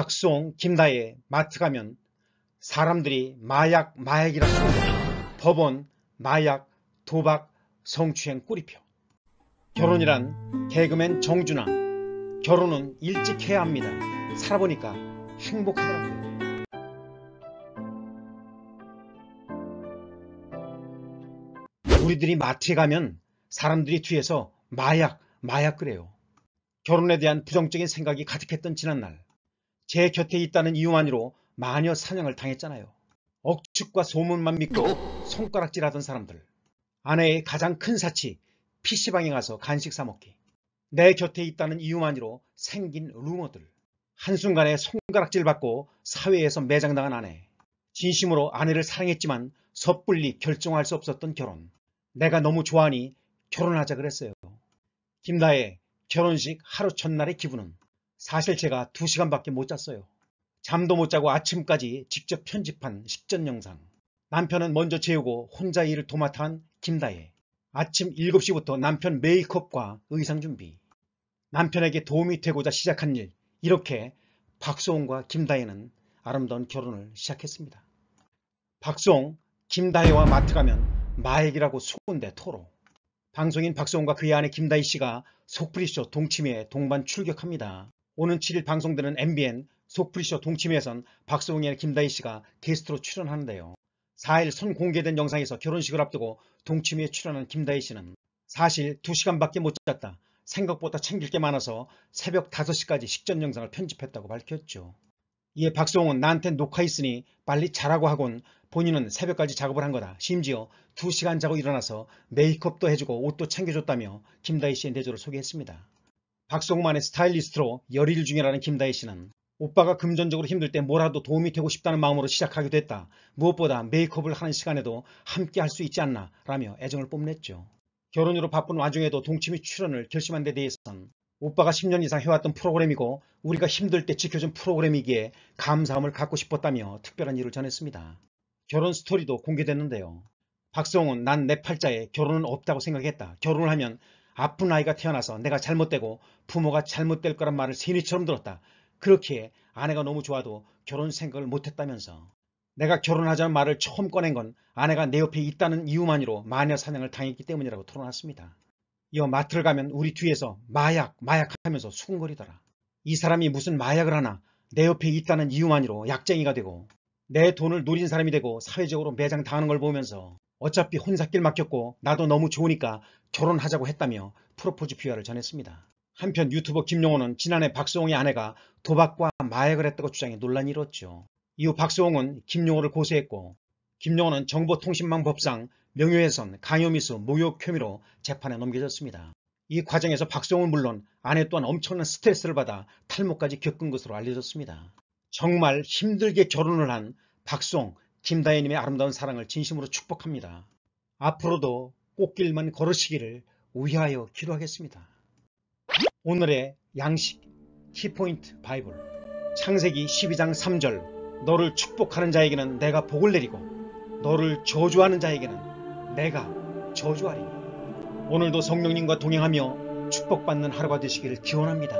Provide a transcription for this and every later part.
박수홍, 김다혜, 마트 가면 사람들이 마약, 마약이라 쓰는데 법원, 마약, 도박, 성추행 꼬리표 결혼이란 개그맨 정준아 결혼은 일찍 해야 합니다. 살아보니까 행복하더라고요. 우리들이 마트에 가면 사람들이 뒤에서 마약, 마약 그래요. 결혼에 대한 부정적인 생각이 가득했던 지난날 제 곁에 있다는 이유만으로 마녀 사냥을 당했잖아요. 억측과 소문만 믿고 어? 손가락질하던 사람들. 아내의 가장 큰 사치, PC방에 가서 간식 사먹기. 내 곁에 있다는 이유만으로 생긴 루머들. 한순간에 손가락질 받고 사회에서 매장당한 아내. 진심으로 아내를 사랑했지만 섣불리 결정할 수 없었던 결혼. 내가 너무 좋아하니 결혼하자 그랬어요. 김다의 결혼식 하루 첫날의 기분은 사실 제가 2시간밖에 못 잤어요. 잠도 못 자고 아침까지 직접 편집한 10전 영상. 남편은 먼저 재우고 혼자 일을 도맡아 한 김다혜. 아침 7시부터 남편 메이크업과 의상 준비. 남편에게 도움이 되고자 시작한 일. 이렇게 박수홍과 김다혜는 아름다운 결혼을 시작했습니다. 박수홍, 김다혜와 마트 가면 마액이라고 속은대 토로. 방송인 박수홍과 그의 아내 김다희 씨가 속풀이쇼 동치미에 동반 출격합니다. 오는 7일 방송되는 MBN 속풀이쇼 동치미에선 박수홍이나 김다희 씨가 게스트로 출연하는데요. 4일 선 공개된 영상에서 결혼식을 앞두고 동치미에 출연한 김다희 씨는 사실 2시간밖에 못 잤다. 생각보다 챙길 게 많아서 새벽 5시까지 식전 영상을 편집했다고 밝혔죠. 이에 박수홍은 나한테 녹화 있으니 빨리 자라고 하곤 본인은 새벽까지 작업을 한 거다. 심지어 2시간 자고 일어나서 메이크업도 해주고 옷도 챙겨줬다며 김다희 씨의 내조를 소개했습니다. 박성만의 스타일리스트로 열일 중이라는 김다희 씨는 오빠가 금전적으로 힘들 때 뭐라도 도움이 되고 싶다는 마음으로 시작하기도 했다. 무엇보다 메이크업을 하는 시간에도 함께 할 수 있지 않나 라며 애정을 뽐냈죠. 결혼으로 바쁜 와중에도 동치미 출연을 결심한 데대해서는 오빠가 10년 이상 해왔던 프로그램이고 우리가 힘들 때 지켜준 프로그램이기에 감사함을 갖고 싶었다며 특별한 일을 전했습니다. 결혼 스토리도 공개됐는데요. 박성훈 난내 팔자에 결혼은 없다고 생각했다. 결혼을 하면 아픈 아이가 태어나서 내가 잘못되고 부모가 잘못될 거란 말을 세뇌처럼 들었다. 그렇기에 아내가 너무 좋아도 결혼 생각을 못했다면서. 내가 결혼하자는 말을 처음 꺼낸 건 아내가 내 옆에 있다는 이유만으로 마녀 사냥을 당했기 때문이라고 털어놨습니다. 이어 마트를 가면 우리 뒤에서 마약, 마약 하면서 수근거리더라이 사람이 무슨 마약을 하나 내 옆에 있다는 이유만으로 약쟁이가 되고 내 돈을 노린 사람이 되고 사회적으로 매장당하는 걸 보면서 어차피 혼사 길맡겼고 나도 너무 좋으니까 결혼하자고 했다며 프로포즈 비화를 전했습니다. 한편 유튜버 김용호는 지난해 박수홍의 아내가 도박과 마약을 했다고 주장해 논란이 일었죠. 이후 박수홍은 김용호를 고소했고 김용호는 정보통신망 법상 명예훼손, 강요미수, 모욕 혐의로 재판에 넘겨졌습니다. 이 과정에서 박수홍은 물론 아내 또한 엄청난 스트레스를 받아 탈모까지 겪은 것으로 알려졌습니다. 정말 힘들게 결혼을 한 박수홍 김다혜님의 아름다운 사랑을 진심으로 축복합니다. 앞으로도 꽃길만 걸으시기를 우회하여 기도하겠습니다. 오늘의 양식 키포인트 바이블 창세기 12장 3절 너를 축복하는 자에게는 내가 복을 내리고 너를 저주하는 자에게는 내가 저주하리 오늘도 성령님과 동행하며 축복받는 하루가 되시기를 기원합니다.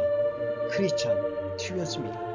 크리스찬 튜였습니다.